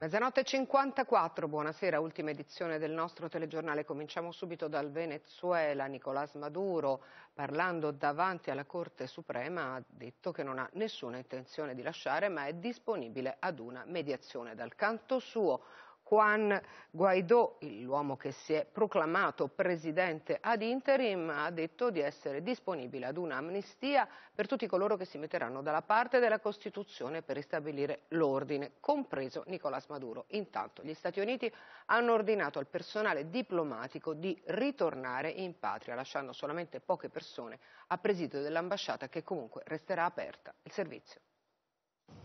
Mezzanotte 54, buonasera, ultima edizione del nostro telegiornale. Cominciamo subito dal Venezuela. Nicolás Maduro, parlando davanti alla Corte Suprema, ha detto che non ha nessuna intenzione di lasciare, ma è disponibile ad una mediazione. Dal canto suo, Juan Guaidó, l'uomo che si è proclamato presidente ad interim, ha detto di essere disponibile ad un'amnistia per tutti coloro che si metteranno dalla parte della Costituzione per ristabilire l'ordine, compreso Nicolás Maduro. Intanto gli Stati Uniti hanno ordinato al personale diplomatico di ritornare in patria, lasciando solamente poche persone a presidio dell'ambasciata che comunque resterà aperta. Il servizio.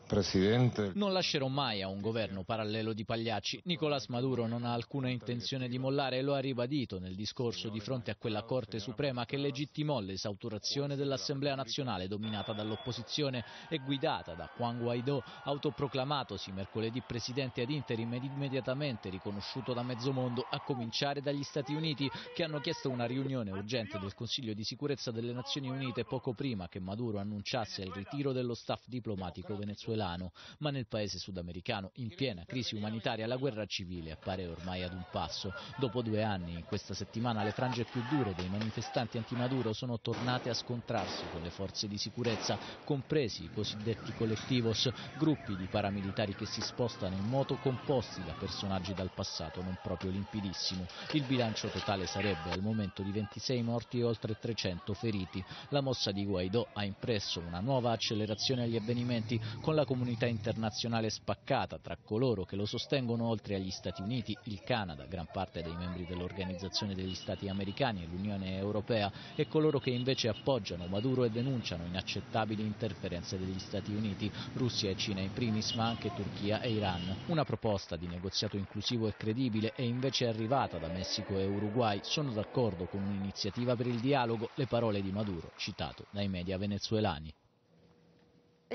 Presidente. Non lascerò mai a un governo parallelo di pagliacci. Nicolás Maduro non ha alcuna intenzione di mollare e lo ha ribadito nel discorso di fronte a quella Corte Suprema che legittimò l'esautorazione dell'Assemblea Nazionale dominata dall'opposizione e guidata da Juan Guaidó, autoproclamatosi mercoledì presidente ad interim ed immediatamente riconosciuto da mezzo mondo, a cominciare dagli Stati Uniti che hanno chiesto una riunione urgente del Consiglio di sicurezza delle Nazioni Unite poco prima che Maduro annunciasse il ritiro dello staff diplomatico venezuelano venezuelano, ma nel paese sudamericano, in piena crisi umanitaria, la guerra civile appare ormai ad un passo. Dopo due anni, in questa settimana, le frange più dure dei manifestanti anti-Maduro sono tornate a scontrarsi con le forze di sicurezza, compresi i cosiddetti collettivos, gruppi di paramilitari che si spostano in moto composti da personaggi dal passato non proprio limpidissimo. Il bilancio totale sarebbe al momento di 26 morti e oltre 300 feriti. La mossa di Guaidò ha impresso una nuova accelerazione agli avvenimenti con la la comunità internazionale spaccata tra coloro che lo sostengono oltre agli Stati Uniti, il Canada, gran parte dei membri dell'Organizzazione degli Stati Americani e l'Unione Europea e coloro che invece appoggiano Maduro e denunciano inaccettabili interferenze degli Stati Uniti, Russia e Cina in primis, ma anche Turchia e Iran. Una proposta di negoziato inclusivo e credibile è invece arrivata da Messico e Uruguay. Sono d'accordo con un'iniziativa per il dialogo, le parole di Maduro, citato dai media venezuelani.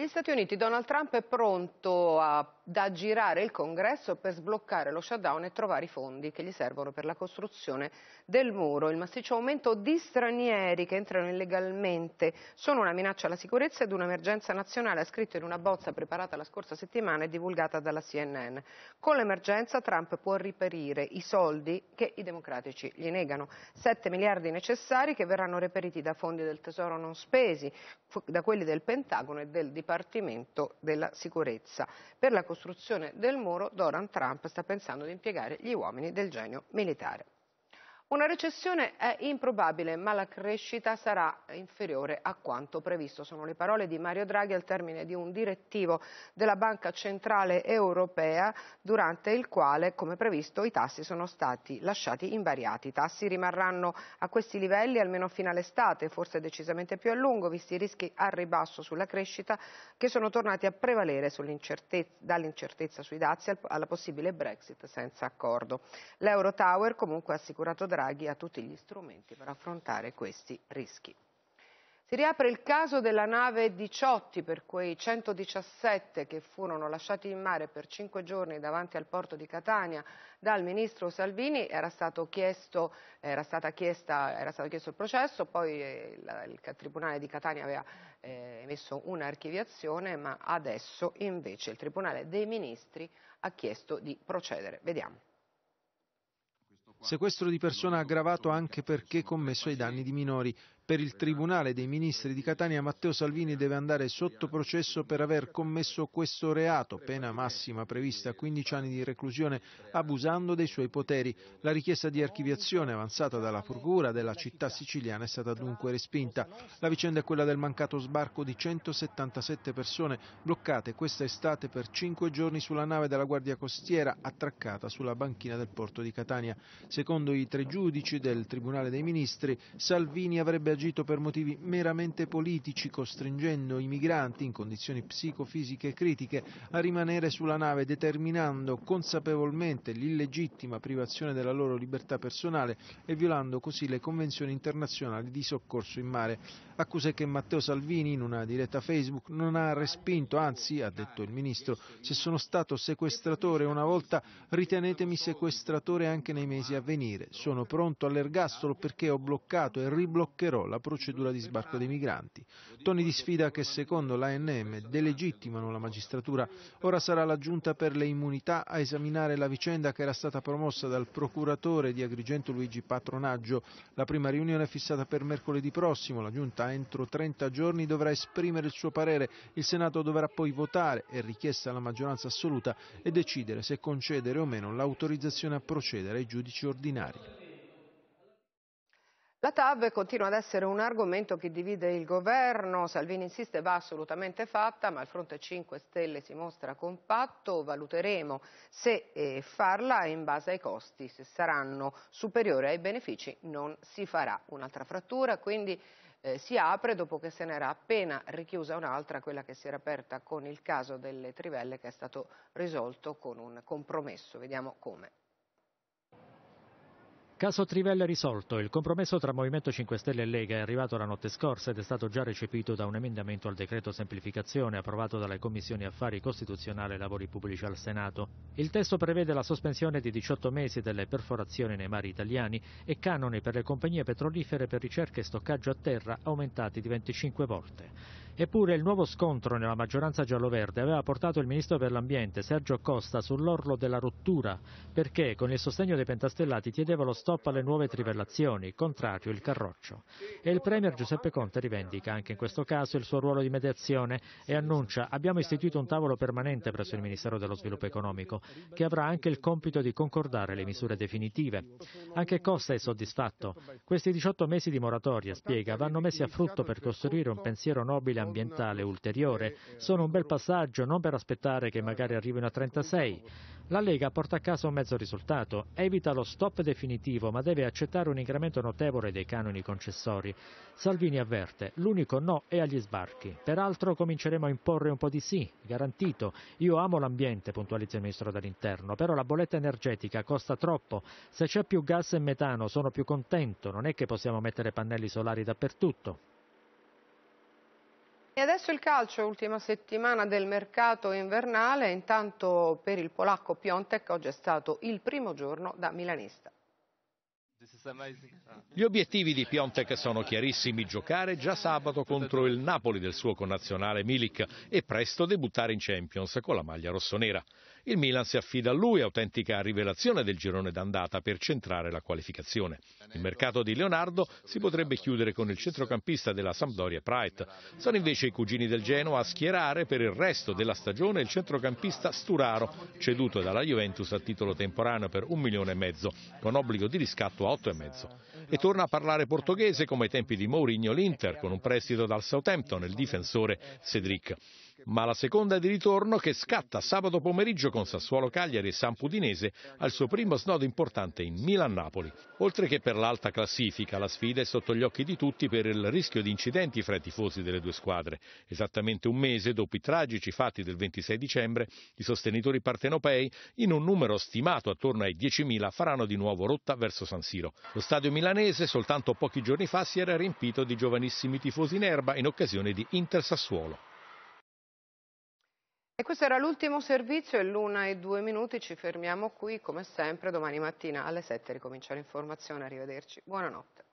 Gli Stati Uniti Donald Trump è pronto a da girare il congresso per sbloccare lo shutdown e trovare i fondi che gli servono per la costruzione del muro. Il massiccio aumento di stranieri che entrano illegalmente sono una minaccia alla sicurezza ed un'emergenza nazionale, ha scritto in una bozza preparata la scorsa settimana e divulgata dalla CNN. Con l'emergenza Trump può riperire i soldi che i democratici gli negano, 7 miliardi necessari che verranno reperiti da fondi del Tesoro non spesi, da quelli del Pentagono e del Dipartimento della Sicurezza. Per la costruzione del muro, Donald Trump sta pensando di impiegare gli uomini del genio militare. Una recessione è improbabile, ma la crescita sarà inferiore a quanto previsto. Sono le parole di Mario Draghi al termine di un direttivo della Banca Centrale Europea, durante il quale, come previsto, i tassi sono stati lasciati invariati. I tassi rimarranno a questi livelli almeno fino all'estate, forse decisamente più a lungo, visti i rischi a ribasso sulla crescita che sono tornati a prevalere dall'incertezza sui dazi alla possibile Brexit senza accordo. L'Euro Tower comunque ha assicurato Draghi ha tutti gli strumenti per affrontare questi rischi. Si riapre il caso della nave Diciotti per quei 117 che furono lasciati in mare per cinque giorni davanti al porto di Catania dal ministro Salvini. Era stato chiesto, era chiesta, era stato chiesto il processo, poi eh, il Tribunale di Catania aveva eh, emesso un'archiviazione, ma adesso invece il Tribunale dei Ministri ha chiesto di procedere. Vediamo sequestro di persona aggravato anche perché commesso ai danni di minori, per il Tribunale dei Ministri di Catania Matteo Salvini deve andare sotto processo per aver commesso questo reato, pena massima prevista a 15 anni di reclusione, abusando dei suoi poteri. La richiesta di archiviazione avanzata dalla Procura della città siciliana è stata dunque respinta. La vicenda è quella del mancato sbarco di 177 persone bloccate questa estate per 5 giorni sulla nave della Guardia Costiera attraccata sulla banchina del porto di Catania. Secondo i tre giudici del Tribunale dei Ministri, Salvini avrebbe agito per motivi meramente politici, costringendo i migranti in condizioni psicofisiche critiche a rimanere sulla nave, determinando consapevolmente l'illegittima privazione della loro libertà personale e violando così le convenzioni internazionali di soccorso in mare. Accuse che Matteo Salvini, in una diretta Facebook, non ha respinto, anzi, ha detto il ministro, se sono stato sequestratore una volta, ritenetemi sequestratore anche nei mesi a venire. Sono pronto all'ergastolo perché ho bloccato e ribloccherò la procedura di sbarco dei migranti. Toni di sfida che secondo l'ANM delegittimano la magistratura. Ora sarà la Giunta per le immunità a esaminare la vicenda che era stata promossa dal procuratore di Agrigento Luigi Patronaggio. La prima riunione è fissata per mercoledì prossimo. La Giunta entro 30 giorni dovrà esprimere il suo parere. Il Senato dovrà poi votare, e richiesta la maggioranza assoluta, e decidere se concedere o meno l'autorizzazione a procedere ai giudici ordinari. La TAV continua ad essere un argomento che divide il governo, Salvini insiste va assolutamente fatta, ma il fronte 5 Stelle si mostra compatto, valuteremo se eh, farla in base ai costi, se saranno superiori ai benefici non si farà. Un'altra frattura quindi eh, si apre dopo che se n'era appena richiusa un'altra, quella che si era aperta con il caso delle trivelle che è stato risolto con un compromesso, vediamo come. Caso Trivella risolto. Il compromesso tra Movimento 5 Stelle e Lega è arrivato la notte scorsa ed è stato già recepito da un emendamento al decreto semplificazione approvato dalle Commissioni Affari Costituzionali e Lavori Pubblici al Senato. Il testo prevede la sospensione di 18 mesi delle perforazioni nei mari italiani e canoni per le compagnie petrolifere per ricerca e stoccaggio a terra aumentati di 25 volte. Eppure il nuovo scontro nella maggioranza giallo-verde aveva portato il ministro per l'ambiente Sergio Costa sull'orlo della rottura perché con il sostegno dei pentastellati chiedeva lo stop alle nuove trivellazioni, contrario il Carroccio. E il premier Giuseppe Conte rivendica anche in questo caso il suo ruolo di mediazione e annuncia abbiamo istituito un tavolo permanente presso il Ministero dello Sviluppo Economico che avrà anche il compito di concordare le misure definitive. Anche Costa è soddisfatto. Questi 18 mesi di moratoria, spiega, vanno messi a frutto per costruire un pensiero nobile ambientale ulteriore. Eh, sono un bel passaggio, non per aspettare che magari arrivino a 36. La Lega porta a casa un mezzo risultato, evita lo stop definitivo ma deve accettare un incremento notevole dei canoni concessori. Salvini avverte, l'unico no è agli sbarchi, peraltro cominceremo a imporre un po' di sì, garantito. Io amo l'ambiente, puntualizza il Ministro dall'interno, però la bolletta energetica costa troppo. Se c'è più gas e metano sono più contento, non è che possiamo mettere pannelli solari dappertutto. E adesso il calcio, ultima settimana del mercato invernale, intanto per il polacco Piontek oggi è stato il primo giorno da milanista. Gli obiettivi di Piontek sono chiarissimi, giocare già sabato contro il Napoli del suo connazionale Milik e presto debuttare in Champions con la maglia rossonera. Il Milan si affida a lui, autentica rivelazione del girone d'andata per centrare la qualificazione. Il mercato di Leonardo si potrebbe chiudere con il centrocampista della Sampdoria Pride. Sono invece i cugini del Genoa a schierare per il resto della stagione il centrocampista Sturaro, ceduto dalla Juventus a titolo temporaneo per un milione e mezzo, con obbligo di riscatto a otto e mezzo. E torna a parlare portoghese come ai tempi di Mourinho l'Inter, con un prestito dal Southampton, il difensore Cedric ma la seconda di ritorno che scatta sabato pomeriggio con Sassuolo Cagliari e Sampudinese al suo primo snodo importante in Milan-Napoli. Oltre che per l'alta classifica, la sfida è sotto gli occhi di tutti per il rischio di incidenti fra i tifosi delle due squadre. Esattamente un mese dopo i tragici fatti del 26 dicembre, i sostenitori partenopei, in un numero stimato attorno ai 10.000, faranno di nuovo rotta verso San Siro. Lo stadio milanese soltanto pochi giorni fa si era riempito di giovanissimi tifosi in erba in occasione di Inter Sassuolo. E questo era l'ultimo servizio, è l'una e due minuti, ci fermiamo qui, come sempre domani mattina alle 7 ricomincia l'informazione, arrivederci, buonanotte.